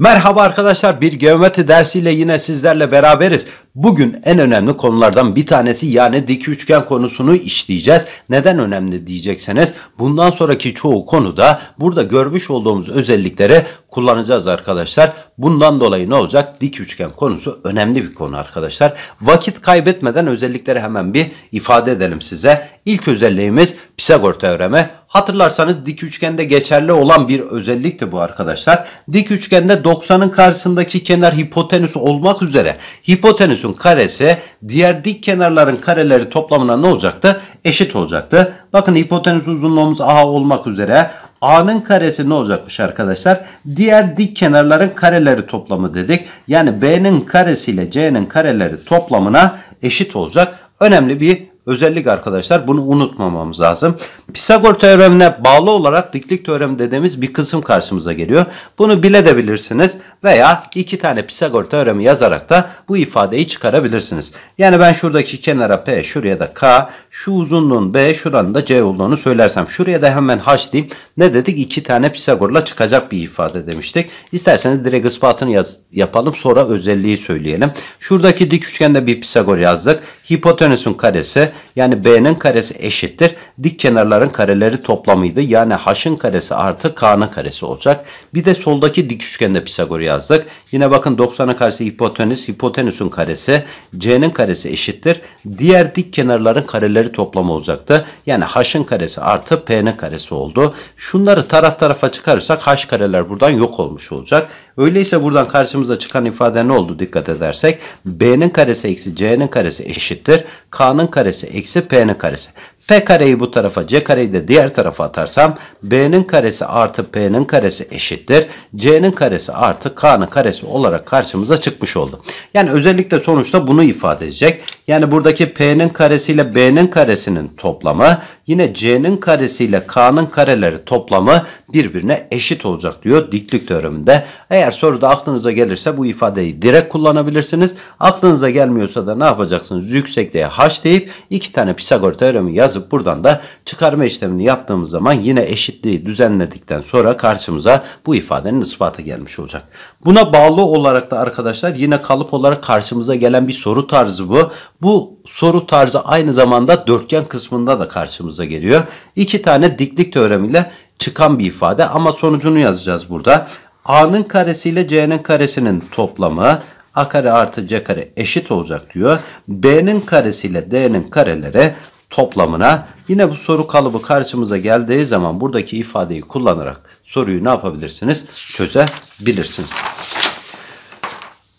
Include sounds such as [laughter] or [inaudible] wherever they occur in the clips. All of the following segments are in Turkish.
Merhaba arkadaşlar bir geometri dersiyle yine sizlerle beraberiz. Bugün en önemli konulardan bir tanesi yani dik üçgen konusunu işleyeceğiz. Neden önemli diyecekseniz bundan sonraki çoğu konuda burada görmüş olduğumuz özellikleri kullanacağız arkadaşlar. Bundan dolayı ne olacak? Dik üçgen konusu önemli bir konu arkadaşlar. Vakit kaybetmeden özellikleri hemen bir ifade edelim size. İlk özelliğimiz Pisagor teoremi. Hatırlarsanız dik üçgende geçerli olan bir özellikti bu arkadaşlar. Dik üçgende 90'ın karşısındaki kenar hipotenüs olmak üzere hipotenüsün karesi diğer dik kenarların kareleri toplamına ne olacaktı? Eşit olacaktı. Bakın hipotenüs uzunluğumuz A olmak üzere A'nın karesi ne olacakmış arkadaşlar? Diğer dik kenarların kareleri toplamı dedik. Yani B'nin karesiyle C'nin kareleri toplamına eşit olacak. Önemli bir özellik arkadaşlar. Bunu unutmamamız lazım. Pisagor teoremine bağlı olarak diklik teoremi dediğimiz bir kısım karşımıza geliyor. Bunu bile de bilirsiniz veya iki tane Pisagor teoremi yazarak da bu ifadeyi çıkarabilirsiniz. Yani ben şuradaki kenara P, şuraya da K, şu uzunluğun B, şuranın da C olduğunu söylersem şuraya da hemen H diyeyim. Ne dedik? İki tane Pisagor'la çıkacak bir ifade demiştik. İsterseniz direkt ispatını yaz, yapalım sonra özelliği söyleyelim. Şuradaki dik üçgende bir Pisagor yazdık. Hipotenüsün karesi yani b'nin karesi eşittir. Dik kenarların kareleri toplamıydı. Yani h'ın karesi artı k'nın karesi olacak. Bir de soldaki dik üçgende Pisagor yazdık. Yine bakın 90'ın karesi hipotenüs. Hipotenüsün karesi c'nin karesi eşittir. Diğer dik kenarların kareleri toplamı olacaktı. Yani h'ın karesi artı p'nin karesi oldu. Şunları taraf tarafa çıkarırsak h kareler buradan yok olmuş olacak. Öyleyse buradan karşımıza çıkan ifade ne oldu dikkat edersek? b'nin karesi eksi c'nin karesi eşittir. k'nın karesi eksi p'nin karesi. P kareyi bu tarafa, C kareyi de diğer tarafa atarsam B'nin karesi artı P'nin karesi eşittir. C'nin karesi artı K'nın karesi olarak karşımıza çıkmış oldu. Yani özellikle sonuçta bunu ifade edecek. Yani buradaki P'nin karesiyle B'nin karesinin toplamı yine C'nin karesiyle ile K'nın kareleri toplamı birbirine eşit olacak diyor diklik teoreminde. Eğer soruda aklınıza gelirse bu ifadeyi direkt kullanabilirsiniz. Aklınıza gelmiyorsa da ne yapacaksınız? Yüksekliğe H deyip iki tane Pisagor teoremi yazıp yazıp buradan da çıkarma işlemini yaptığımız zaman yine eşitliği düzenledikten sonra karşımıza bu ifadenin ispatı gelmiş olacak. Buna bağlı olarak da arkadaşlar yine kalıp olarak karşımıza gelen bir soru tarzı bu. Bu soru tarzı aynı zamanda dörtgen kısmında da karşımıza geliyor. İki tane diklik teoremiyle çıkan bir ifade ama sonucunu yazacağız burada. A'nın karesi ile C'nin karesinin toplamı A kare artı C kare eşit olacak diyor. B'nin karesi ile D'nin kareleri toplamına. Yine bu soru kalıbı karşımıza geldiği zaman buradaki ifadeyi kullanarak soruyu ne yapabilirsiniz? Çözebilirsiniz.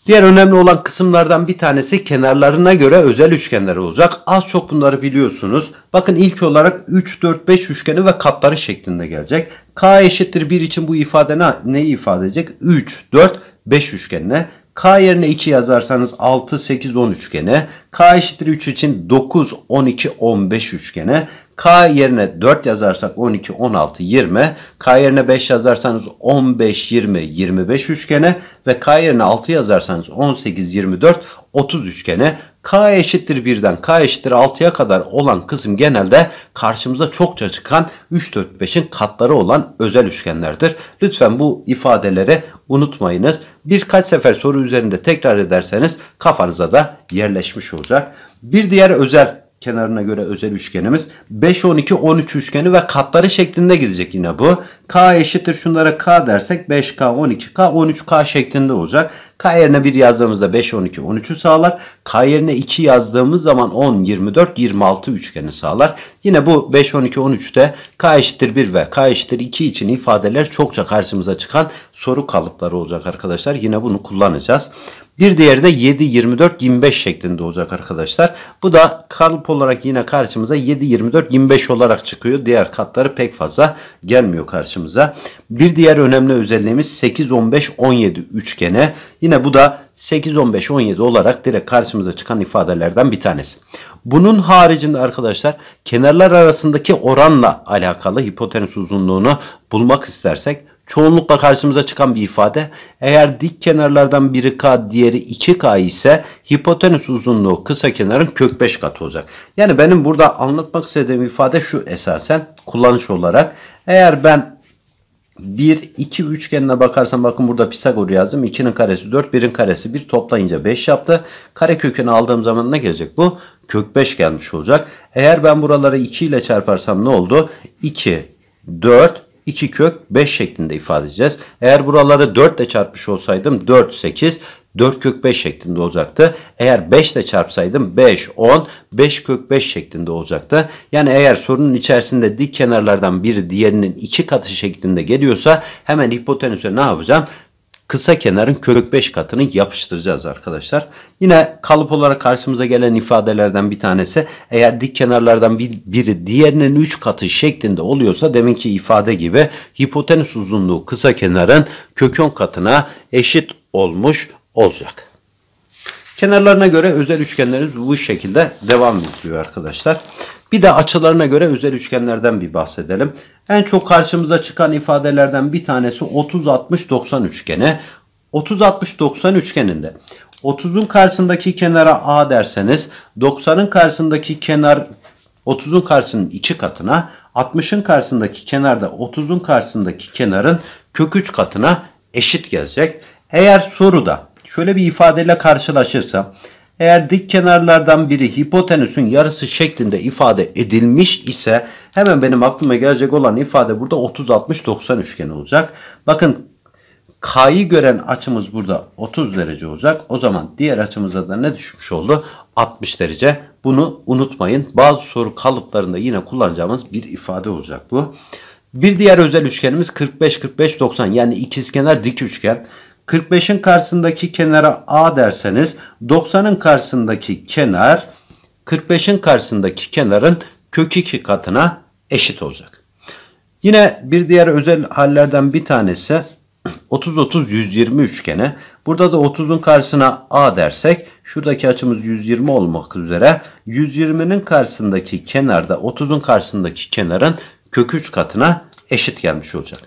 Diğer önemli olan kısımlardan bir tanesi kenarlarına göre özel üçgenler olacak. Az çok bunları biliyorsunuz. Bakın ilk olarak 3, 4, 5 üçgeni ve katları şeklinde gelecek. K eşittir 1 için bu ifade ne, neyi ifade edecek? 3, 4, 5 üçgenine. K yerine 2 yazarsanız 6, 8, 10 üçgene. K eşittir 3 için 9, 12, 15 üçgene. K yerine 4 yazarsak 12, 16, 20. K yerine 5 yazarsanız 15, 20, 25 üçgene. Ve K yerine 6 yazarsanız 18, 24, 30 üçgene. K eşittir birden K eşittir 6'ya kadar olan kısım genelde karşımıza çokça çıkan 3, 4, 5'in katları olan özel üçgenlerdir. Lütfen bu ifadeleri unutmayınız. Birkaç sefer soru üzerinde tekrar ederseniz kafanıza da yerleşmiş olacak. Bir diğer özel kenarına göre özel üçgenimiz. 5, 12, 13 üçgeni ve katları şeklinde gidecek yine bu. K eşittir şunlara K dersek 5K, 12K, 13K şeklinde olacak. K yerine 1 yazdığımızda 5, 12, 13'ü sağlar. K yerine 2 yazdığımız zaman 10, 24, 26 üçgeni sağlar. Yine bu 5, 12, 13'te K eşittir 1 ve K eşittir 2 için ifadeler çokça karşımıza çıkan soru kalıpları olacak arkadaşlar. Yine bunu kullanacağız. Bir diğeri de 7, 24, 25 şeklinde olacak arkadaşlar. Bu da kalıp olarak yine karşımıza 7, 24, 25 olarak çıkıyor. Diğer katları pek fazla gelmiyor karşımıza. Bir diğer önemli özelliğimiz 8, 15, 17 üçgene. Yine bu da 8, 15, 17 olarak direkt karşımıza çıkan ifadelerden bir tanesi. Bunun haricinde arkadaşlar kenarlar arasındaki oranla alakalı hipotenüs uzunluğunu bulmak istersek çoğunlukla karşımıza çıkan bir ifade. Eğer dik kenarlardan biri k diğeri 2k ise hipotenüs uzunluğu kısa kenarın kök 5 katı olacak. Yani benim burada anlatmak istediğim ifade şu esasen kullanış olarak. Eğer ben 1, 2 üçgenine bakarsam, bakın burada Pisagor yazdım. 2'nin karesi 4, 1'in karesi 1 toplayınca 5 yaptı. Kare kökünü aldığım zaman ne gelecek bu? Kök 5 gelmiş olacak. Eğer ben buraları 2 ile çarparsam ne oldu? 2, 4, 2 kök 5 şeklinde ifade edeceğiz. Eğer buraları 4 ile çarpmış olsaydım 4 8 4 kök 5 şeklinde olacaktı. Eğer 5 ile çarpsaydım 5 10 5 kök 5 şeklinde olacaktı. Yani eğer sorunun içerisinde dik kenarlardan biri diğerinin iki katı şeklinde geliyorsa hemen hipotenüse ne yapacağım? kısa kenarın kök 5 katını yapıştıracağız arkadaşlar. Yine kalıp olarak karşımıza gelen ifadelerden bir tanesi eğer dik kenarlardan bir, biri diğerinin 3 katı şeklinde oluyorsa demek ki ifade gibi hipotenüs uzunluğu kısa kenarın kök 10 katına eşit olmuş olacak. Kenarlarına göre özel üçgenlerimiz bu şekilde devam ediyor arkadaşlar. Bir de açılarına göre özel üçgenlerden bir bahsedelim. En çok karşımıza çıkan ifadelerden bir tanesi 30-60-90 üçgeni. 30-60-90 üçgeninde 30'un karşısındaki kenara A derseniz 90'ın karşısındaki kenar 30'un karşısının iki katına 60'ın karşısındaki kenarda 30'un karşısındaki kenarın kök 3 katına eşit gelecek. Eğer soruda şöyle bir ifadeyle karşılaşırsa eğer dik kenarlardan biri hipotenüsün yarısı şeklinde ifade edilmiş ise hemen benim aklıma gelecek olan ifade burada 30-60-90 üçgeni olacak. Bakın K'yı gören açımız burada 30 derece olacak. O zaman diğer açımıza da ne düşmüş oldu? 60 derece. Bunu unutmayın. Bazı soru kalıplarında yine kullanacağımız bir ifade olacak bu. Bir diğer özel üçgenimiz 45-45-90 yani ikizkenar dik üçgen. 45'in karşısındaki kenara A derseniz 90'ın karşısındaki kenar 45'in karşısındaki kenarın kök 2 katına eşit olacak. Yine bir diğer özel hallerden bir tanesi 30-30-120 [clears throat] üçgeni. Burada da 30'un karşısına A dersek şuradaki açımız 120 olmak üzere 120'nin karşısındaki kenarda 30'un karşısındaki kenarın kök 3 katına eşit gelmiş olacak.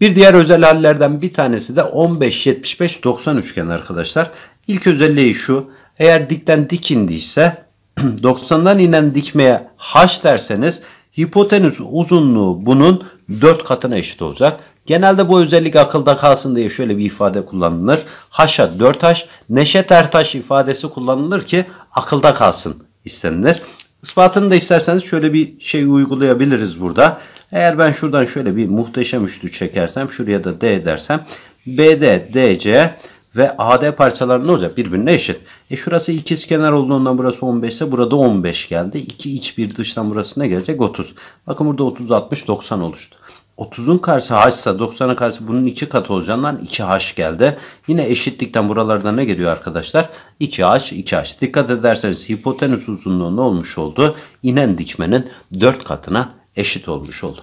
Bir diğer özel hallerden bir tanesi de 15-75-90 üçgen arkadaşlar. İlk özelliği şu. Eğer dikten dik indiyse 90'dan [clears throat] inen dikmeye h derseniz hipotenüs uzunluğu bunun 4 katına eşit olacak. Genelde bu özellik akılda kalsın diye şöyle bir ifade kullanılır. Haşa 4H, neşet ertaş ifadesi kullanılır ki akılda kalsın istenilir. Ispatını da isterseniz şöyle bir şey uygulayabiliriz burada. Eğer ben şuradan şöyle bir muhteşem üçlü çekersem şuraya da D dersem BD, DC ve AD parçaları ne olacak? Birbirine eşit. E şurası ikiz kenar olduğundan burası 15 ise burada 15 geldi. 2 iç bir dıştan burası ne gelecek? 30. Bakın burada 30, 60, 90 oluştu. 30'un karşı h'sa 90'a karşı bunun 2 katı olacağından 2h geldi. Yine eşitlikten buralarda ne geliyor arkadaşlar? 2h 2h. Dikkat ederseniz hipotenüs uzunluğu ne olmuş oldu? İnen dikmenin 4 katına eşit olmuş oldu.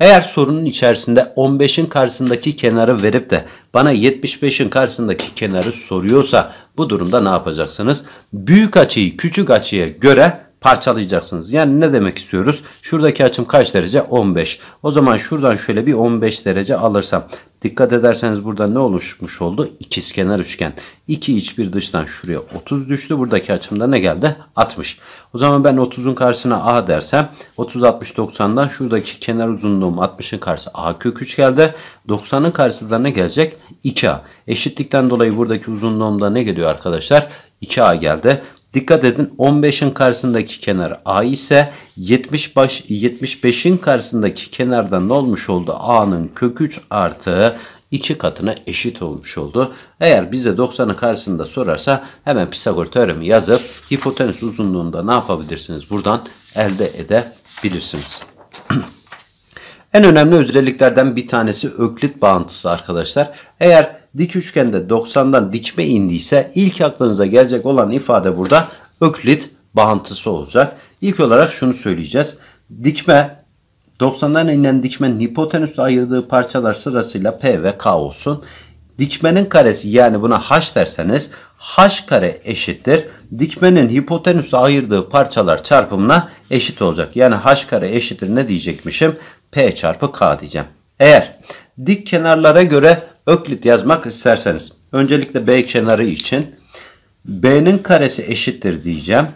Eğer sorunun içerisinde 15'in karşısındaki kenarı verip de bana 75'in karşısındaki kenarı soruyorsa bu durumda ne yapacaksınız? Büyük açıyı küçük açıya göre parçalayacaksınız. Yani ne demek istiyoruz? Şuradaki açım kaç derece? 15. O zaman şuradan şöyle bir 15 derece alırsam dikkat ederseniz burada ne oluşmuş oldu? İkizkenar üçgen. İki iç bir dıştan şuraya 30 düştü. Buradaki açımda ne geldi? 60. O zaman ben 30'un karşısına A dersem 30 60 90'dan şuradaki kenar uzunluğum 60'ın karşısı A kök 3 geldi. 90'ın karşısında ne gelecek? 2A. Eşitlikten dolayı buradaki uzunluğumda ne geliyor arkadaşlar? 2A geldi. Dikkat edin 15'in karşısındaki kenar A ise 70 baş, 75'in karşısındaki kenardan ne olmuş oldu? A'nın kök 3 artı 2 katına eşit olmuş oldu. Eğer bize 90'ın karşısında sorarsa hemen Pisagor teoremi yazıp hipotenüs uzunluğunda ne yapabilirsiniz? Buradan elde edebilirsiniz. [clears throat] en önemli özelliklerden bir tanesi öklit bağıntısı arkadaşlar. Eğer dik üçgende 90'dan dikme indiyse ilk aklınıza gelecek olan ifade burada öklit bağıntısı olacak. İlk olarak şunu söyleyeceğiz. Dikme 90'dan inen dikmenin hipotenüsü ayırdığı parçalar sırasıyla P ve K olsun. Dikmenin karesi yani buna h derseniz h kare eşittir. Dikmenin hipotenüsü ayırdığı parçalar çarpımına eşit olacak. Yani h kare eşittir ne diyecekmişim? P çarpı k diyeceğim. Eğer dik kenarlara göre Öklit yazmak isterseniz. Öncelikle B kenarı için B'nin karesi eşittir diyeceğim.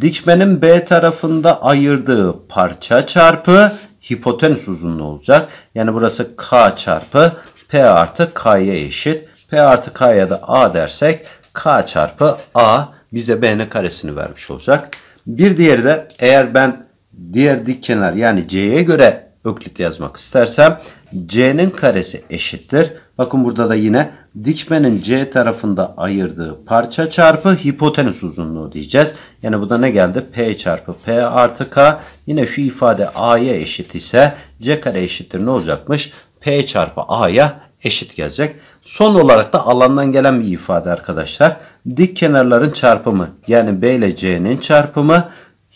Dikmenin B tarafında ayırdığı parça çarpı hipotenüs uzunluğu olacak. Yani burası K çarpı P artı K'ya eşit. P artı K'ya da A dersek K çarpı A bize B'nin karesini vermiş olacak. Bir diğeri de eğer ben diğer dik kenar yani C'ye göre öklit yazmak istersem C'nin karesi eşittir. Bakın burada da yine dikmenin C tarafında ayırdığı parça çarpı hipotenüs uzunluğu diyeceğiz. Yani bu da ne geldi? P çarpı P artı K. Yine şu ifade A'ya eşit ise C kare eşittir ne olacakmış? P çarpı A'ya eşit gelecek. Son olarak da alandan gelen bir ifade arkadaşlar. Dik kenarların çarpımı yani B ile C'nin çarpımı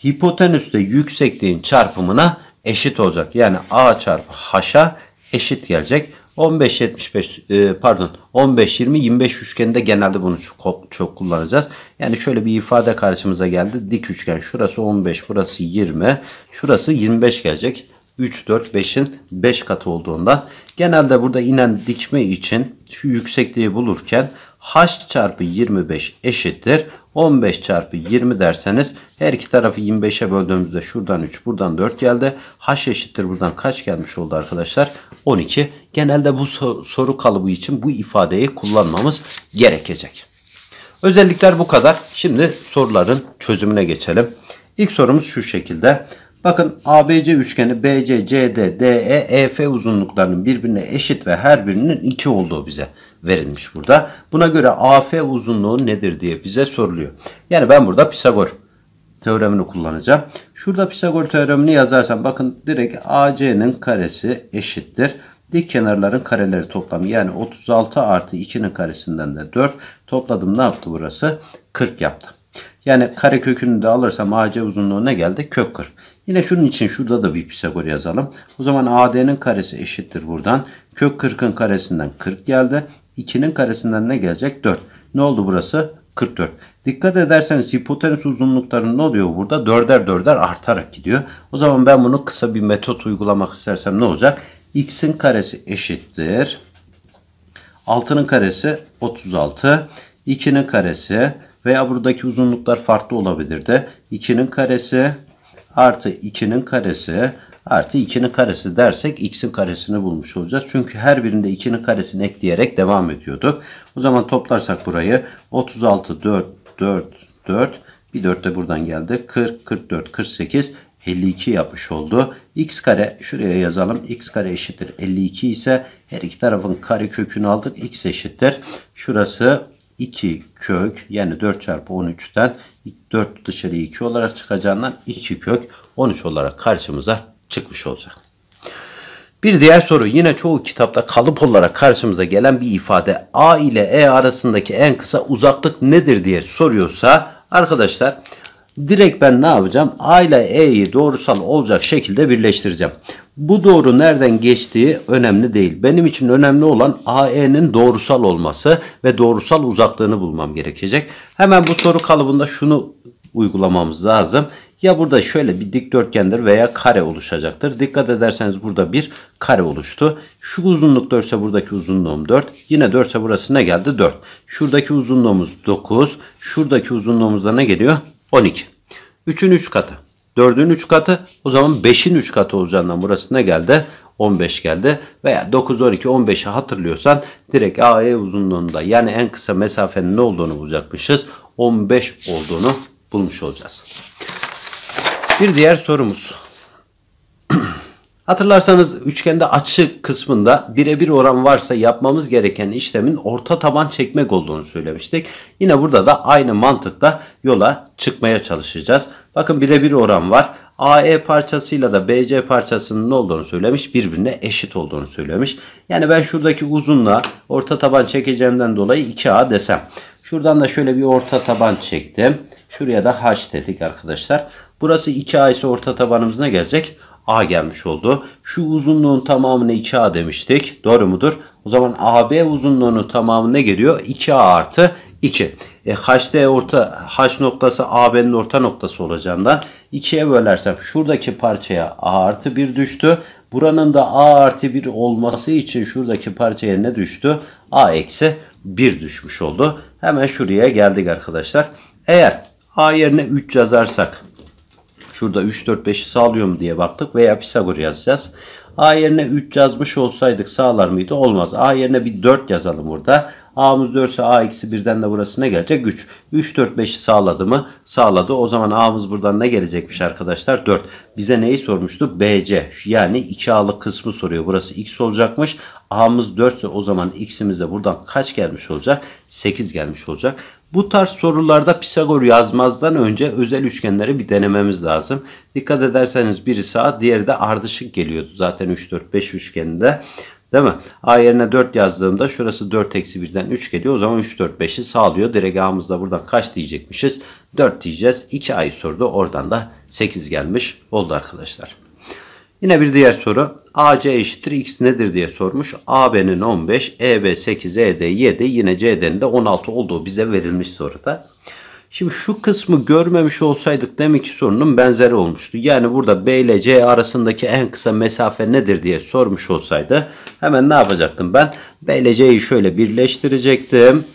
hipotenüsle yüksekliğin çarpımına eşit olacak. Yani A çarpı H'a eşit gelecek. 15-75 e, pardon 15-20-25 üçgeninde genelde bunu çok, çok kullanacağız. Yani şöyle bir ifade karşımıza geldi. Dik üçgen şurası 15 burası 20 şurası 25 gelecek. 3, 4, 5'in 5 katı olduğunda genelde burada inen dikme için şu yüksekliği bulurken h çarpı 25 eşittir. 15 çarpı 20 derseniz her iki tarafı 25'e böldüğümüzde şuradan 3 buradan 4 geldi. H eşittir buradan kaç gelmiş oldu arkadaşlar? 12. Genelde bu soru kalıbı için bu ifadeyi kullanmamız gerekecek. Özellikler bu kadar. Şimdi soruların çözümüne geçelim. İlk sorumuz şu şekilde. Bakın ABC üçgeni BC, CD, DE, EF uzunluklarının birbirine eşit ve her birinin 2 olduğu bize verilmiş burada. Buna göre AF uzunluğu nedir diye bize soruluyor. Yani ben burada Pisagor teoremini kullanacağım. Şurada Pisagor teoremini yazarsam bakın direkt AC'nin karesi eşittir. Dik kenarların kareleri toplamı yani 36 artı 2'nin karesinden de 4 topladım ne yaptı burası? 40 yaptı. Yani kare kökünü de alırsam AC uzunluğu ne geldi? Kök 40. Yine şunun için şurada da bir Pisagor yazalım. O zaman AD'nin karesi eşittir buradan. Kök 40'ın karesinden 40 geldi. 2'nin karesinden ne gelecek? 4. Ne oldu burası? 44. Dikkat ederseniz hipotenüs uzunlukları ne oluyor burada? 4'er 4'er artarak gidiyor. O zaman ben bunu kısa bir metot uygulamak istersem ne olacak? X'in karesi eşittir. 6'nın karesi 36. 2'nin karesi veya buradaki uzunluklar farklı olabilir de 2'nin karesi artı 2'nin karesi artı 2'nin karesi dersek x'in karesini bulmuş olacağız. Çünkü her birinde 2'nin karesini ekleyerek devam ediyorduk. O zaman toplarsak burayı 36, 4, 4, 4 bir 4 de buradan geldi. 40, 44, 48, 52 yapmış oldu. x kare şuraya yazalım. x kare eşittir 52 ise her iki tarafın kare kökünü aldık. x eşittir. Şurası 2 kök yani 4 çarpı 13'ten 4 dışarı 2 olarak çıkacağından 2 kök 13 olarak karşımıza çıkmış olacak. Bir diğer soru yine çoğu kitapta kalıp olarak karşımıza gelen bir ifade A ile E arasındaki en kısa uzaklık nedir diye soruyorsa arkadaşlar direkt ben ne yapacağım? A ile E'yi doğrusal olacak şekilde birleştireceğim. Bu doğru nereden geçtiği önemli değil. Benim için önemli olan AE'nin doğrusal olması ve doğrusal uzaklığını bulmam gerekecek. Hemen bu soru kalıbında şunu uygulamamız lazım. Ya burada şöyle bir dikdörtgendir veya kare oluşacaktır. Dikkat ederseniz burada bir kare oluştu. Şu uzunluk 4 ise buradaki uzunluğum 4. Yine 4 ise burası ne geldi? 4. Şuradaki uzunluğumuz 9. Şuradaki uzunluğumuz da ne geliyor? 12. 3'ün 3 katı. 4'ün 3 katı o zaman 5'in 3 katı olacağından burası ne geldi? 15 geldi veya 9 12 15'i hatırlıyorsan direkt AE uzunluğunda yani en kısa mesafenin ne olduğunu bulacakmışız. 15 olduğunu bulmuş olacağız. Bir diğer sorumuz. [clears throat] Hatırlarsanız üçgende açı kısmında birebir oran varsa yapmamız gereken işlemin orta taban çekmek olduğunu söylemiştik. Yine burada da aynı mantıkla yola çıkmaya çalışacağız. Bakın birebir oran var. AE parçasıyla da BC parçasının ne olduğunu söylemiş. Birbirine eşit olduğunu söylemiş. Yani ben şuradaki uzunluğa orta taban çekeceğimden dolayı 2A desem. Şuradan da şöyle bir orta taban çektim. Şuraya da H dedik arkadaşlar. Burası 2A ise orta tabanımızına gelecek? A gelmiş oldu. Şu uzunluğun tamamını 2A demiştik. Doğru mudur? O zaman AB uzunluğunun tamamı ne geliyor? 2A artı 2. E, H'de orta, H noktası AB'nin orta noktası olacağından 2'ye bölersem şuradaki parçaya A artı 1 düştü. Buranın da A artı 1 olması için şuradaki parçaya ne düştü? A eksi 1 düşmüş oldu. Hemen şuraya geldik arkadaşlar. Eğer A yerine 3 yazarsak şurada 3, 4, 5'i sağlıyor mu diye baktık veya Pisagor yazacağız. A yerine 3 yazmış olsaydık sağlar mıydı? Olmaz. A yerine bir 4 yazalım burada. A'mız 4 ise A eksi birden de burası ne gelecek? 3. 3, 4, 5'i sağladı mı? Sağladı. O zaman A'mız buradan ne gelecekmiş arkadaşlar? 4. Bize neyi sormuştu? BC. Yani 2A'lık kısmı soruyor. Burası X olacakmış. A'mız 4 ise o zaman X'imiz de buradan kaç gelmiş olacak? 8 gelmiş olacak. Bu tarz sorularda Pisagor yazmazdan önce özel üçgenleri bir denememiz lazım. Dikkat ederseniz biri sağ diğeri de ardışık geliyordu zaten 3, 4, 5 üçgeninde. Değil mi? A yerine 4 yazdığımda şurası 4 eksi 1'den 3 geliyor. O zaman 3, 4, 5'i sağlıyor. Direkt A'mızda buradan kaç diyecekmişiz? 4 diyeceğiz. 2 ay sordu. Oradan da 8 gelmiş oldu arkadaşlar. Yine bir diğer soru. AC eşittir x nedir diye sormuş. AB'nin 15, EB 8, ED 7, yine CD'nin de 16 olduğu bize verilmiş soruda. Şimdi şu kısmı görmemiş olsaydık demek ki sorunun benzeri olmuştu. Yani burada B ile C arasındaki en kısa mesafe nedir diye sormuş olsaydı hemen ne yapacaktım ben? B ile C'yi şöyle birleştirecektim.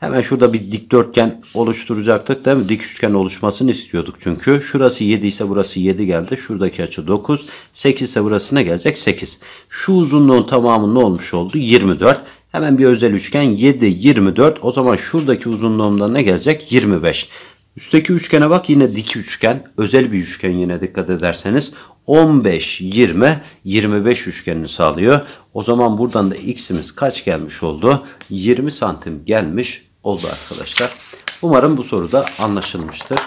Hemen şurada bir dikdörtgen oluşturacaktık değil mi? Dik üçgen oluşmasını istiyorduk çünkü. Şurası 7 ise burası 7 geldi. Şuradaki açı 9. 8 ise burası ne gelecek? 8. Şu uzunluğun tamamı ne olmuş oldu? 24. Hemen bir özel üçgen 7, 24. O zaman şuradaki uzunluğumda ne gelecek? 25. Üstteki üçgene bak yine dik üçgen. Özel bir üçgen yine dikkat ederseniz. 15, 20, 25 üçgenini sağlıyor. O zaman buradan da x'imiz kaç gelmiş oldu? 20 santim gelmiş oldu arkadaşlar. Umarım bu soruda anlaşılmıştır.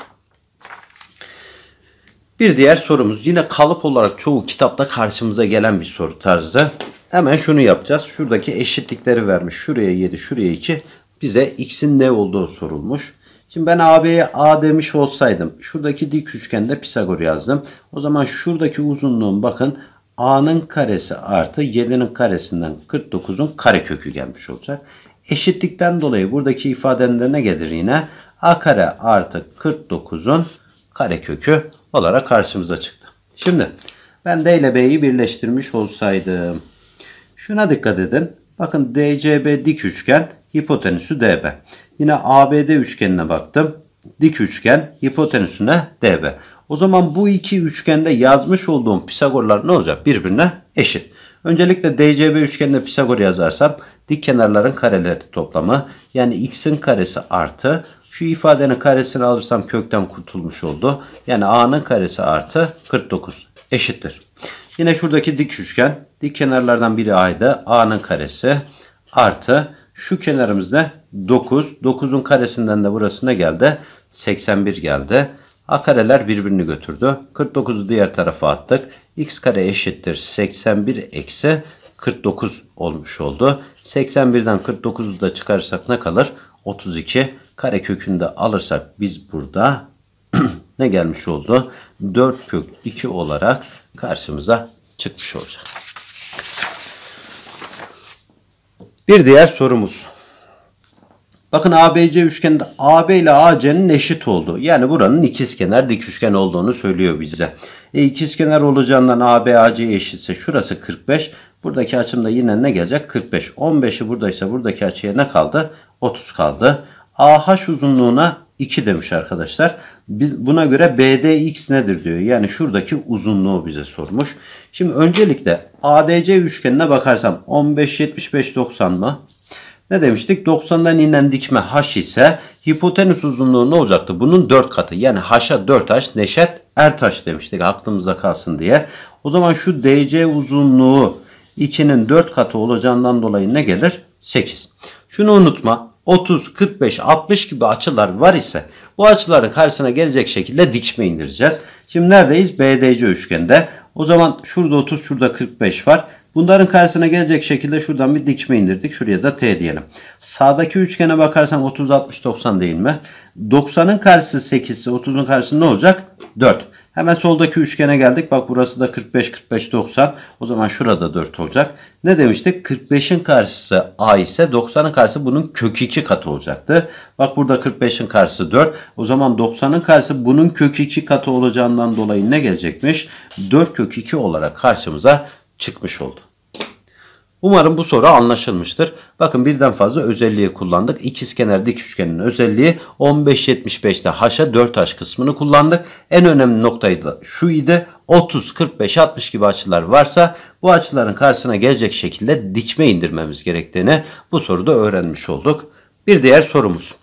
Bir diğer sorumuz yine kalıp olarak çoğu kitapta karşımıza gelen bir soru tarzı. Hemen şunu yapacağız. Şuradaki eşitlikleri vermiş. Şuraya 7, şuraya 2. Bize x'in ne olduğu sorulmuş. Şimdi ben AB'ye A demiş olsaydım şuradaki dik üçgende Pisagor yazdım. O zaman şuradaki uzunluğun bakın A'nın karesi artı 7'nin karesinden 49'un karekökü gelmiş olacak. Eşitlikten dolayı buradaki ifademde ne gelir yine? A kare artı 49'un karekökü olarak karşımıza çıktı. Şimdi ben D ile B'yi birleştirmiş olsaydım Şuna dikkat edin. Bakın DCB dik üçgen, hipotenüsü DB. Yine ABD üçgenine baktım. Dik üçgen, hipotenüsüne DB. O zaman bu iki üçgende yazmış olduğum Pisagorlar ne olacak? Birbirine eşit. Öncelikle DCB üçgeninde Pisagor yazarsam dik kenarların kareleri toplamı yani x'in karesi artı şu ifadenin karesini alırsam kökten kurtulmuş oldu. Yani a'nın karesi artı 49 eşittir. Yine şuradaki dik üçgen Dik kenarlardan biri A'da A'nın karesi artı şu kenarımızda 9. 9'un karesinden de burası ne geldi? 81 geldi. A kareler birbirini götürdü. 49'u diğer tarafa attık. X kare eşittir 81 eksi 49 olmuş oldu. 81'den 49'u da çıkarırsak ne kalır? 32 kare kökünü de alırsak biz burada [clears throat] ne gelmiş oldu? 4 kök 2 olarak karşımıza çıkmış olacak. Bir diğer sorumuz. Bakın ABC üçgeninde AB ile AC'nin eşit olduğu yani buranın ikizkenar dik üçgen olduğunu söylüyor bize. E, ikizkenar olacağından AB AC eşitse şurası 45. Buradaki açımda yine ne gelecek? 45. 15'i buradaysa buradaki açıya ne kaldı? 30 kaldı. AH uzunluğuna 2 demiş arkadaşlar. Biz buna göre BDX nedir diyor. Yani şuradaki uzunluğu bize sormuş. Şimdi öncelikle ADC üçgenine bakarsam 15 75 90 mı? Ne demiştik? 90'dan inen dikme h ise hipotenüs uzunluğu ne olacaktı? Bunun 4 katı. Yani h'a 4h Neşet Ertaş demiştik aklımıza kalsın diye. O zaman şu DC uzunluğu 2'nin 4 katı olacağından dolayı ne gelir? 8. Şunu unutma. 30, 45, 60 gibi açılar var ise bu açıların karşısına gelecek şekilde dikme indireceğiz. Şimdi neredeyiz? BDC üçgende. O zaman şurada 30, şurada 45 var. Bunların karşısına gelecek şekilde şuradan bir dikme indirdik. Şuraya da T diyelim. Sağdaki üçgene bakarsan 30, 60, 90 değil mi? 90'ın karşısı 8 ise 30'un karşısı ne olacak? 4. Hemen soldaki üçgene geldik. Bak burası da 45, 45, 90. O zaman şurada 4 olacak. Ne demiştik? 45'in karşısı A ise 90'ın karşısı bunun kök 2 katı olacaktı. Bak burada 45'in karşısı 4. O zaman 90'ın karşısı bunun kök 2 katı olacağından dolayı ne gelecekmiş? 4 kök 2 olarak karşımıza çıkmış oldu. Umarım bu soru anlaşılmıştır. Bakın birden fazla özelliği kullandık. İkizkenar dik üçgenin özelliği 15-75'te haşa 4H kısmını kullandık. En önemli noktayı da şu idi. 30, 45, 60 gibi açılar varsa bu açıların karşısına gelecek şekilde dikme indirmemiz gerektiğini bu soruda öğrenmiş olduk. Bir diğer sorumuz.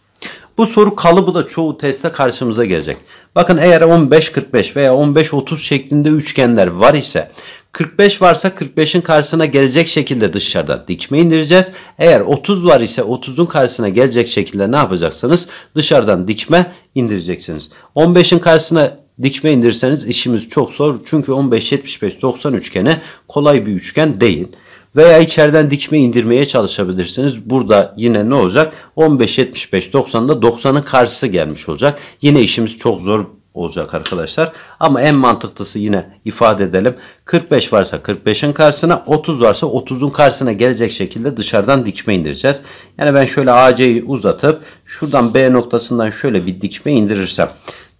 Bu soru kalıbı da çoğu testte karşımıza gelecek. Bakın eğer 15-45 veya 15-30 şeklinde üçgenler var ise 45 varsa 45'in karşısına gelecek şekilde dışarıdan dikme indireceğiz. Eğer 30 var ise 30'un karşısına gelecek şekilde ne yapacaksınız? Dışarıdan dikme indireceksiniz. 15'in karşısına dikme indirseniz işimiz çok zor. Çünkü 15, 75, 90 üçgeni kolay bir üçgen değil. Veya içeriden dikme indirmeye çalışabilirsiniz. Burada yine ne olacak? 15, 75, 90'da 90'ın karşısı gelmiş olacak. Yine işimiz çok zor olacak arkadaşlar. Ama en mantıklısı yine ifade edelim. 45 varsa 45'in karşısına 30 varsa 30'un karşısına gelecek şekilde dışarıdan dikme indireceğiz. Yani ben şöyle AC'yi uzatıp şuradan B noktasından şöyle bir dikme indirirsem.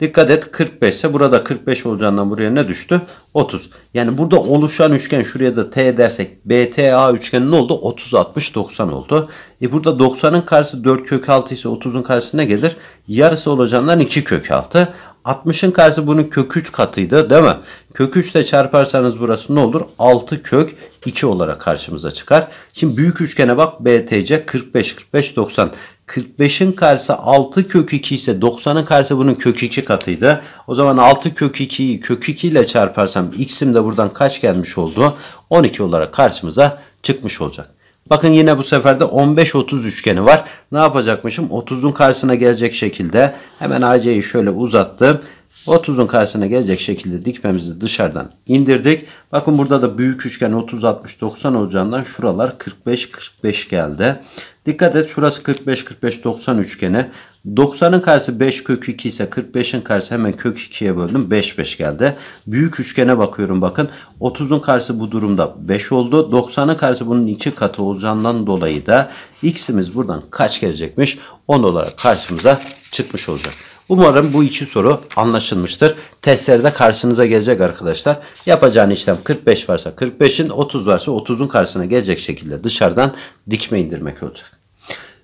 Dikkat et 45 ise burada 45 olacağından buraya ne düştü? 30. Yani burada oluşan üçgen şuraya da T dersek BTA üçgeni ne oldu? 30, 60, 90 oldu. E burada 90'ın karşısı 4 kök 6 ise 30'un karşısına gelir? Yarısı olacağından 2 kök 6. 60'ın karşısı bunun kök 3 katıydı değil mi? Kök 3 ile çarparsanız burası ne olur? 6 kök 2 olarak karşımıza çıkar. Şimdi büyük üçgene bak BTC 45, 45, 90. 45'in karşısı 6 kök 2 ise 90'ın karşısı bunun kök 2 katıydı. O zaman 6 kök 2'yi kök 2 ile çarparsam x'im de buradan kaç gelmiş oldu? 12 olarak karşımıza çıkmış olacak. Bakın yine bu seferde 15-30 üçgeni var. Ne yapacakmışım? 30'un karşısına gelecek şekilde hemen AC'yi şöyle uzattım. 30'un karşısına gelecek şekilde dikmemizi dışarıdan indirdik. Bakın burada da büyük üçgen 30, 60, 90 olacağından şuralar 45, 45 geldi. Dikkat et şurası 45, 45, 90 üçgeni. 90'ın karşısı 5 kök 2 ise 45'in karşısı hemen kök 2'ye böldüm. 5, 5 geldi. Büyük üçgene bakıyorum bakın. 30'un karşısı bu durumda 5 oldu. 90'ın karşısı bunun 2 katı olacağından dolayı da x'imiz buradan kaç gelecekmiş? 10 olarak karşımıza çıkmış olacak. Umarım bu iki soru anlaşılmıştır. Testlerde karşınıza gelecek arkadaşlar. Yapacağın işlem 45 varsa 45'in 30 varsa 30'un karşısına gelecek şekilde dışarıdan dikme indirmek olacak.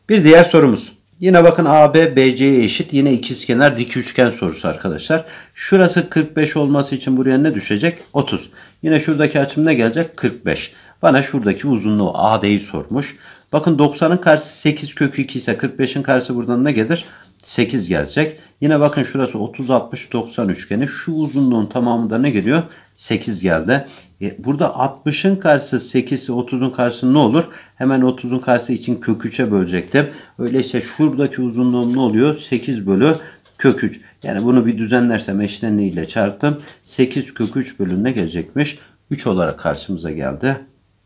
Bir diğer sorumuz. Yine bakın AB BC'ye eşit yine ikizkenar dik üçgen sorusu arkadaşlar. Şurası 45 olması için buraya ne düşecek? 30. Yine şuradaki açım ne gelecek? 45. Bana şuradaki uzunluğu AD'yi sormuş. Bakın 90'ın karşısı 8 kökü 2 ise 45'in karşısı buradan ne gelir? 8 gelecek. Yine bakın şurası 30 60 90 üçgeni. Şu uzunluğun tamamı da ne geliyor? 8 geldi. E, burada 60'ın karşısı 8, 30'un karşısı ne olur? Hemen 30'un karşısı için kök 3'e bölecektim. Öyleyse şuradaki uzunluğum ne oluyor? 8 bölü kök 3. Yani bunu bir düzenlersem eşleni ile çarptım. 8 kök 3 bölü gelecekmiş? 3 olarak karşımıza geldi.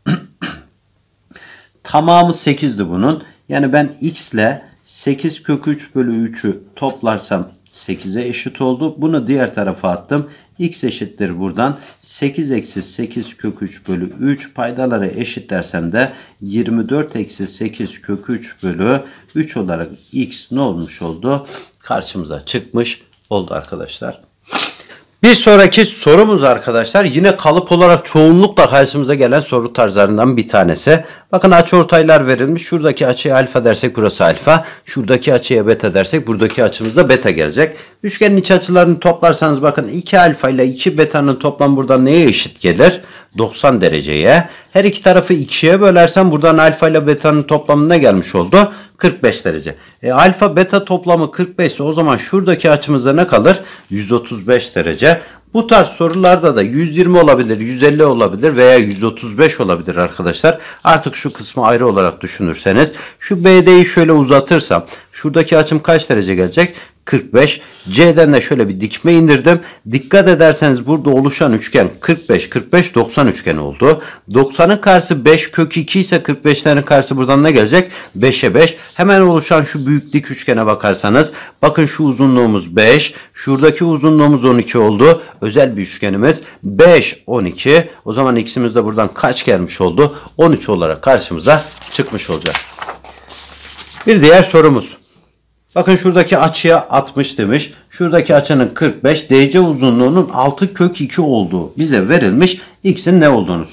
[clears throat] Tamamı 8'di bunun. Yani ben x ile 8 kök 3 bölü 3'ü toplarsam 8'e eşit oldu. Bunu diğer tarafa attım. X eşittir buradan. 8 eksi 8 kök 3 bölü 3 paydaları eşitlersem de 24 eksi 8 kök 3 bölü 3 olarak X ne olmuş oldu? Karşımıza çıkmış oldu arkadaşlar. Bir sonraki sorumuz arkadaşlar yine kalıp olarak çoğunlukla karşımıza gelen soru tarzlarından bir tanesi. Bakın açı ortaylar verilmiş. Şuradaki açıya alfa dersek burası alfa. Şuradaki açıya beta dersek buradaki açımızda beta gelecek. Üçgenin iç açılarını toplarsanız bakın 2 alfa ile 2 betanın toplam burada neye eşit gelir? 90 dereceye. Her iki tarafı 2'ye bölersen buradan alfa ile betanın toplamı ne gelmiş oldu? 45 derece. E, alfa beta toplamı 45 ise o zaman şuradaki açımızda ne kalır? 135 derece. Bu tarz sorularda da 120 olabilir, 150 olabilir veya 135 olabilir arkadaşlar. Artık şu kısmı ayrı olarak düşünürseniz. Şu BD'yi şöyle uzatırsam şuradaki açım kaç derece gelecek? 45. C'den de şöyle bir dikme indirdim. Dikkat ederseniz burada oluşan üçgen 45, 45, 90 üçgeni oldu. 90'ın karşısı 5 kök 2 ise 45'lerin karşısı buradan ne gelecek? 5'e 5. Hemen oluşan şu büyük dik üçgene bakarsanız bakın şu uzunluğumuz 5. Şuradaki uzunluğumuz 12 oldu. Özel bir üçgenimiz 5, 12. O zaman x'imiz de buradan kaç gelmiş oldu? 13 olarak karşımıza çıkmış olacak. Bir diğer sorumuz. Bakın şuradaki açıya 60 demiş. Şuradaki açının 45 DC uzunluğunun 6 kök 2 olduğu bize verilmiş. X'in ne olduğunu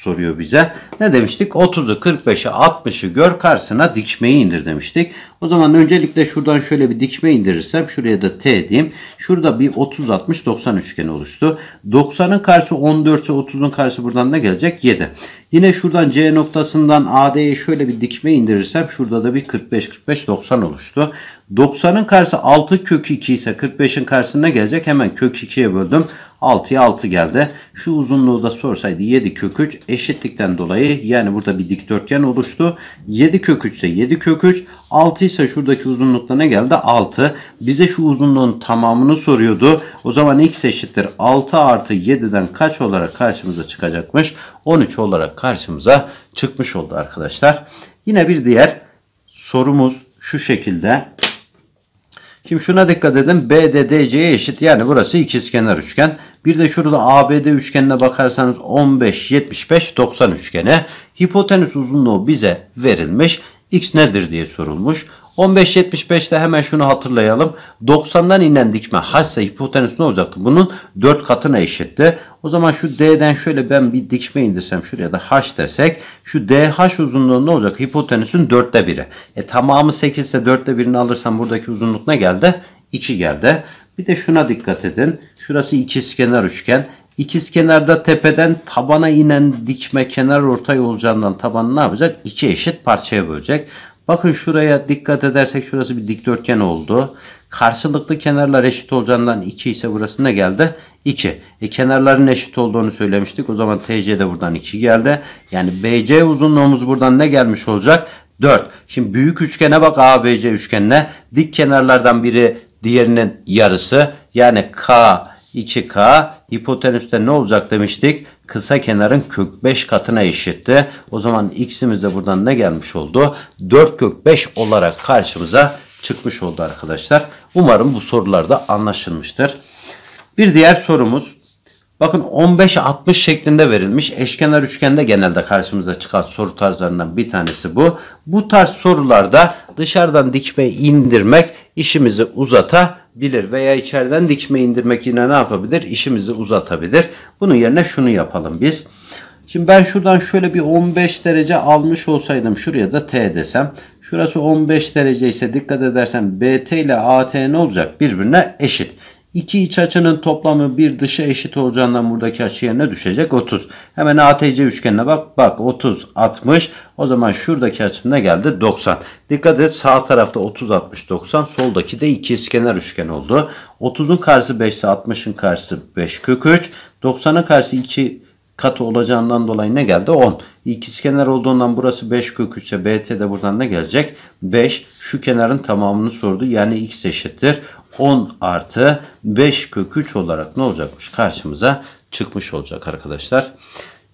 soruyor bize. Ne demiştik? 30'u, 45'i, 60'ı gör karşısına dikmeyi indir demiştik. O zaman öncelikle şuradan şöyle bir dikme indirirsem şuraya da T diyeyim. Şurada bir 30, 60, 90 üçgeni oluştu. 90'ın karşısı 14 ise 30'un karşısı buradan ne gelecek? 7. Yine şuradan C noktasından AD'ye şöyle bir dikme indirirsem şurada da bir 45, 45, 90 oluştu. 90'ın karşısı 6 kök 2 ise 45'in karşısına gelecek? Hemen kök 2'ye böldüm. 6'ya 6 geldi. Şu uzunluğu da sorsaydı 7 kök 3 eşitlikten dolayı yani burada bir dikdörtgen oluştu. 7 kök 3 ise 7 kök 3. 6 ise şuradaki uzunlukta ne geldi? 6. Bize şu uzunluğun tamamını soruyordu. O zaman x eşittir 6 artı 7'den kaç olarak karşımıza çıkacakmış? 13 olarak karşımıza çıkmış oldu arkadaşlar. Yine bir diğer sorumuz şu şekilde. Şimdi şuna dikkat edin. BDDC'ye eşit yani burası ikizkenar üçgen. Bir de şurada ABD üçgenine bakarsanız 15, 75, 90 üçgene hipotenüs uzunluğu bize verilmiş. X nedir diye sorulmuş. 15 75'te hemen şunu hatırlayalım. 90'dan inen dikme h hipotenüs ne olacaktı? Bunun 4 katına eşitti. O zaman şu D'den şöyle ben bir dikme indirsem şuraya da H desek. Şu DH uzunluğu ne olacak? Hipotenüsün 4'te 1'i. E tamamı 8 ise 4'te 1'ini alırsam buradaki uzunluk ne geldi? 2 geldi. Bir de şuna dikkat edin. Şurası ikizkenar üçgen. İkizkenarda tepeden tabana inen dikme kenar ortay olacağından taban ne yapacak? İki eşit parçaya bölecek. Bakın şuraya dikkat edersek şurası bir dikdörtgen oldu. Karşılıklı kenarlar eşit olacağından 2 ise burası ne geldi? 2. E kenarların eşit olduğunu söylemiştik. O zaman TC de buradan 2 geldi. Yani BC uzunluğumuz buradan ne gelmiş olacak? 4. Şimdi büyük üçgene bak ABC üçgenine. Dik kenarlardan biri diğerinin yarısı yani K 2K hipotenüste ne olacak demiştik? Kısa kenarın kök 5 katına eşitti. O zaman x'imiz de buradan ne gelmiş oldu? 4 kök 5 olarak karşımıza çıkmış oldu arkadaşlar. Umarım bu sorularda anlaşılmıştır. Bir diğer sorumuz Bakın 15 60 şeklinde verilmiş. Eşkenar üçgende genelde karşımıza çıkan soru tarzlarından bir tanesi bu. Bu tarz sorularda dışarıdan dikme indirmek işimizi uzatabilir veya içeriden dikme indirmek yine ne yapabilir? İşimizi uzatabilir. Bunun yerine şunu yapalım biz. Şimdi ben şuradan şöyle bir 15 derece almış olsaydım şuraya da T desem. Şurası 15 derece ise dikkat edersen BT ile AT ne olacak? Birbirine eşit. 2 iç açının toplamı bir dışa eşit olacağından buradaki açıya ne düşecek 30. Hemen ATC üçgenine bak. Bak 30 60. O zaman şuradaki açım ne geldi? 90. Dikkat et sağ tarafta 30 60 90. Soldaki de iki kenar üçgen oldu. 30'un karşısı 5 ise 60'ın karşısı 5 kök 3. 90'ın karşısı 2 katı olacağından dolayı ne geldi? 10. İkizkenar olduğundan burası 5 kök 3 ise BT de buradan ne gelecek? 5. Şu kenarın tamamını sordu. Yani x eşittir. 10 artı 5 kök 3 olarak ne olacakmış? Karşımıza çıkmış olacak arkadaşlar.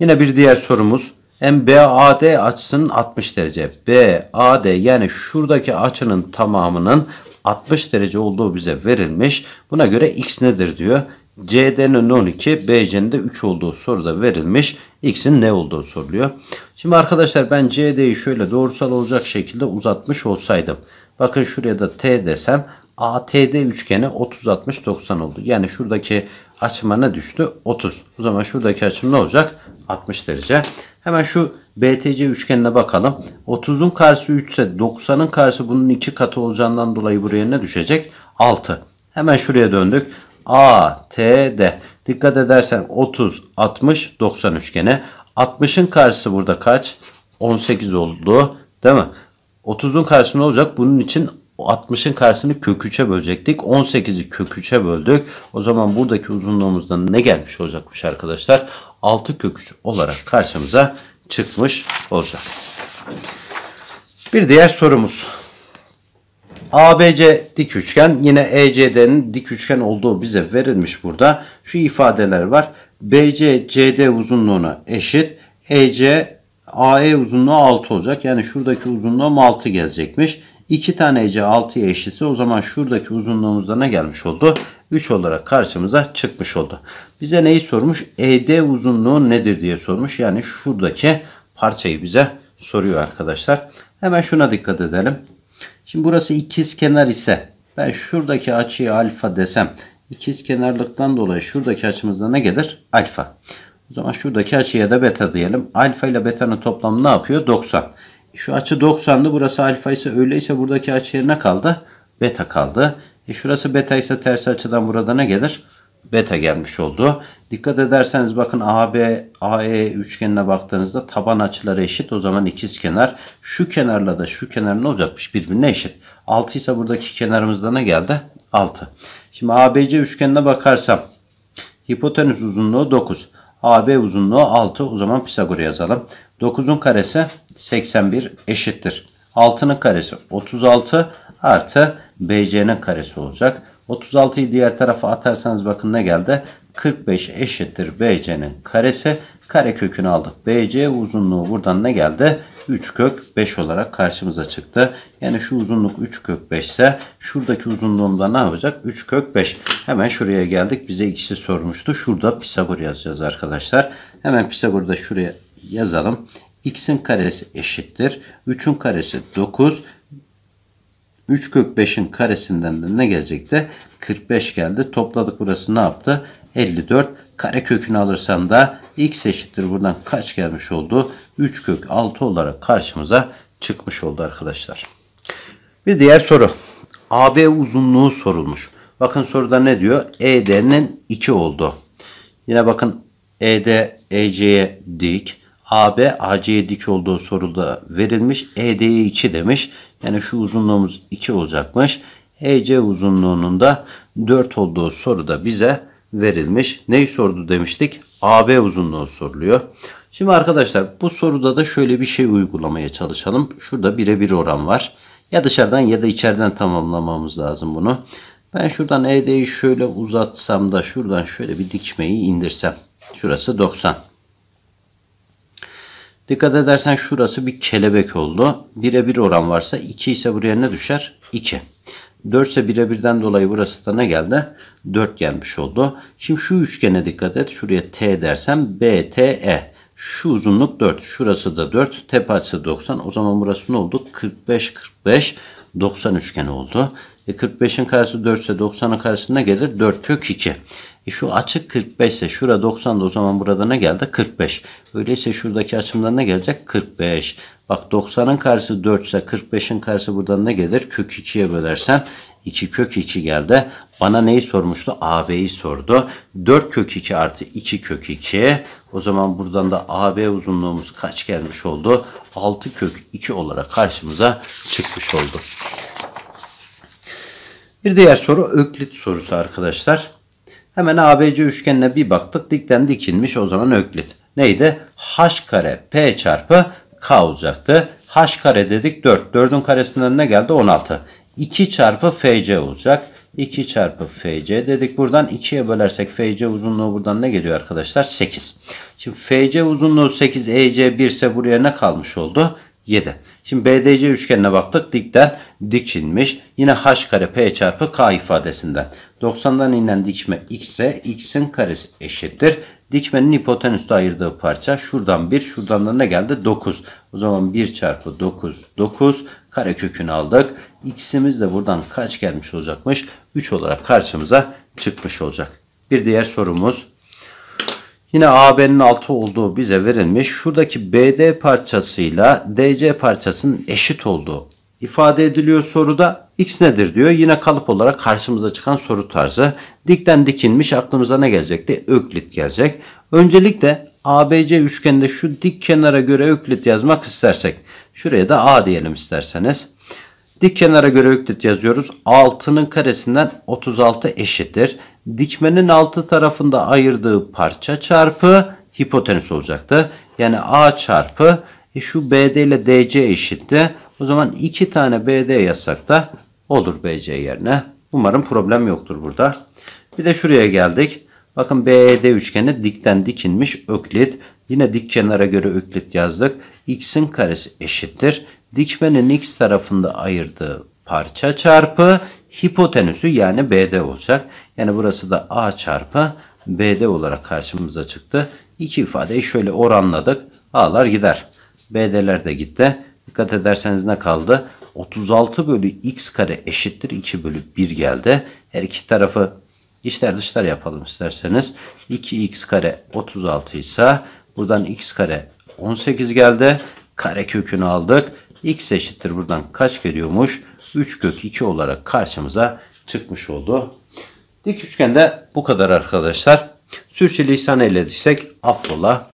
Yine bir diğer sorumuz. Hem BAD açısının 60 derece. BAD yani şuradaki açının tamamının 60 derece olduğu bize verilmiş. Buna göre x nedir diyor. CD'nin 12, BC'nin de 3 olduğu soruda verilmiş. X'in ne olduğu soruluyor. Şimdi arkadaşlar ben CD'yi şöyle doğrusal olacak şekilde uzatmış olsaydım. Bakın şuraya da T desem ATD üçgeni 30 60 90 oldu. Yani şuradaki açıma ne düştü? 30. O zaman şuradaki açım ne olacak? 60 derece. Hemen şu BTC üçgenine bakalım. 30'un karşısı 3 ise 90'ın karşısı bunun 2 katı olacağından dolayı buraya ne düşecek? 6. Hemen şuraya döndük. A T D. Dikkat edersen 30 60 90 üçgeni. 60'ın karşısı burada kaç? 18 oldu. Değil mi? 30'un karşısı ne olacak? Bunun için 60'ın karşısını kök 3'e bölecektik. 18'i kök 3'e böldük. O zaman buradaki uzunluğumuzda ne gelmiş olacakmış arkadaşlar? 6 kök 3 olarak karşımıza çıkmış olacak. Bir diğer sorumuz. ABC dik üçgen yine ECD'nin dik üçgen olduğu bize verilmiş burada. Şu ifadeler var. BC CD uzunluğuna eşit. EC AE uzunluğu 6 olacak. Yani şuradaki uzunluğum 6 gelecekmiş. 2 tane ece 6'ya eşitse o zaman şuradaki uzunluğumuzda ne gelmiş oldu? 3 olarak karşımıza çıkmış oldu. Bize neyi sormuş? ED uzunluğu nedir diye sormuş. Yani şuradaki parçayı bize soruyor arkadaşlar. Hemen şuna dikkat edelim. Şimdi burası ikiz kenar ise ben şuradaki açıyı alfa desem ikiz kenarlıktan dolayı şuradaki açımızda ne gelir? Alfa. O zaman şuradaki açıya da beta diyelim. Alfa ile betanın toplamı ne yapıyor? 90. Şu açı 90'dı. Burası alfa ise öyleyse buradaki açı yerine kaldı. Beta kaldı. E şurası beta ise ters açıdan burada ne gelir? Beta gelmiş oldu. Dikkat ederseniz bakın AB, AE üçgenine baktığınızda taban açıları eşit. O zaman ikiz kenar. Şu kenarla da şu kenar ne olacakmış? Birbirine eşit. 6 ise buradaki kenarımızda ne geldi? 6. Şimdi ABC üçgenine bakarsam hipotenüs uzunluğu 9. AB uzunluğu 6. O zaman Pisagor'u yazalım. 9'un karesi 81 eşittir. 6'nın karesi 36 artı BC'nin karesi olacak. 36'yı diğer tarafa atarsanız bakın ne geldi? 45 eşittir BC'nin karesi. Kare kökünü aldık. BC uzunluğu buradan ne geldi? 3 kök 5 olarak karşımıza çıktı. Yani şu uzunluk 3 kök 5 ise şuradaki uzunluğunda ne yapacak? 3 kök 5. Hemen şuraya geldik. Bize ikisi sormuştu. Şurada Pisagor yazacağız arkadaşlar. Hemen Pisagor'u da şuraya yazalım. x'in karesi eşittir. 3'ün karesi 9. 3 kök 5'in karesinden de ne gelecekti? 45 geldi. Topladık burası ne yaptı? 54. Kare kökünü alırsam da x eşittir buradan kaç gelmiş oldu? 3 kök 6 olarak karşımıza çıkmış oldu arkadaşlar. Bir diğer soru. AB uzunluğu sorulmuş. Bakın soruda ne diyor? ED'nin 2 oldu. Yine bakın ED EC'ye dik. AB AC'ye dik olduğu soruda verilmiş. ED'ye 2 demiş. Yani şu uzunluğumuz 2 olacakmış. EC uzunluğunun da 4 olduğu soruda bize verilmiş. Neyi sordu demiştik? AB uzunluğu soruluyor. Şimdi arkadaşlar bu soruda da şöyle bir şey uygulamaya çalışalım. Şurada birebir oran var. Ya dışarıdan ya da içeriden tamamlamamız lazım bunu. Ben şuradan ED'yi şöyle uzatsam da şuradan şöyle bir dikmeyi indirsem. Şurası 90. Dikkat edersen şurası bir kelebek oldu. Birebir oran varsa 2 ise buraya ne düşer? 2. 4 ise 1'e 1'den dolayı burası da ne geldi? 4 gelmiş oldu. Şimdi şu üçgene dikkat et. Şuraya T dersem BTE. Şu uzunluk 4. Şurası da 4. Tepe açısı 90. O zaman burası ne oldu? 45, 45, 90 üçgeni oldu. E 45'in karşısı 4 ise 90'ın karşısına gelir? 4 kök 2. E şu açı 45 ise şura 90 o zaman burada ne geldi? 45. Öyleyse şuradaki açımdan ne gelecek? 45. Bak 90'ın karşısı 4 ise 45'in karşısı buradan ne gelir? Kök 2'ye bölersen 2 kök 2 geldi. Bana neyi sormuştu? AB'yi sordu. 4 kök 2 artı 2 kök 2. O zaman buradan da AB uzunluğumuz kaç gelmiş oldu? 6 kök 2 olarak karşımıza çıkmış oldu. Bir diğer soru öklit sorusu arkadaşlar. Hemen ABC üçgenine bir baktık. Dikten dikilmiş o zaman öklit. Neydi? H kare P çarpı K olacaktı. H kare dedik 4. 4'ün karesinden ne geldi? 16. 2 çarpı FC olacak. 2 çarpı FC dedik. Buradan 2'ye bölersek FC uzunluğu buradan ne geliyor arkadaşlar? 8. Şimdi FC uzunluğu 8, EC 1 ise buraya ne kalmış oldu? 7. Şimdi BDC üçgenine baktık. Dikten dikilmiş. Yine H kare P çarpı K ifadesinden. 90'dan inen dikme x ise x'in karesi eşittir. Dikmenin hipotenüste ayırdığı parça şuradan 1 şuradan da ne geldi 9. O zaman 1 çarpı 9 9 kare kökünü aldık. X'imiz de buradan kaç gelmiş olacakmış 3 olarak karşımıza çıkmış olacak. Bir diğer sorumuz Yine AB'nin 6 olduğu bize verilmiş. Şuradaki BD parçasıyla DC parçasının eşit olduğu ifade ediliyor soruda. X nedir diyor. Yine kalıp olarak karşımıza çıkan soru tarzı. Dikten dikilmiş aklımıza ne gelecekti? Öklit gelecek. Öncelikle ABC üçgeninde şu dik kenara göre öklit yazmak istersek. Şuraya da A diyelim isterseniz. Dik kenara göre öklit yazıyoruz. 6'nın karesinden 36 eşittir. Dikmenin altı tarafında ayırdığı parça çarpı hipotenüs olacaktı. Yani A çarpı e şu BD ile DC eşitti. O zaman iki tane BD yazsak da olur BC yerine. Umarım problem yoktur burada. Bir de şuraya geldik. Bakın BED üçgeni dikten dikilmiş öklit. Yine dik kenara göre öklit yazdık. X'in karesi eşittir. Dikmenin X tarafında ayırdığı parça çarpı hipotenüsü yani BD olacak. Yani burası da A çarpı BD olarak karşımıza çıktı. İki ifadeyi şöyle oranladık. A'lar gider. BD'ler de gitti. Dikkat ederseniz ne kaldı? 36 bölü x kare eşittir 2 bölü 1 geldi. Her iki tarafı içler dışlar yapalım isterseniz. 2x kare 36 ise buradan x kare 18 geldi. Kare kökünü aldık. x eşittir buradan kaç geliyormuş? 3 kök 2 olarak karşımıza çıkmış oldu. Dik üçgende bu kadar arkadaşlar. Sürçülisan eylediysek affola.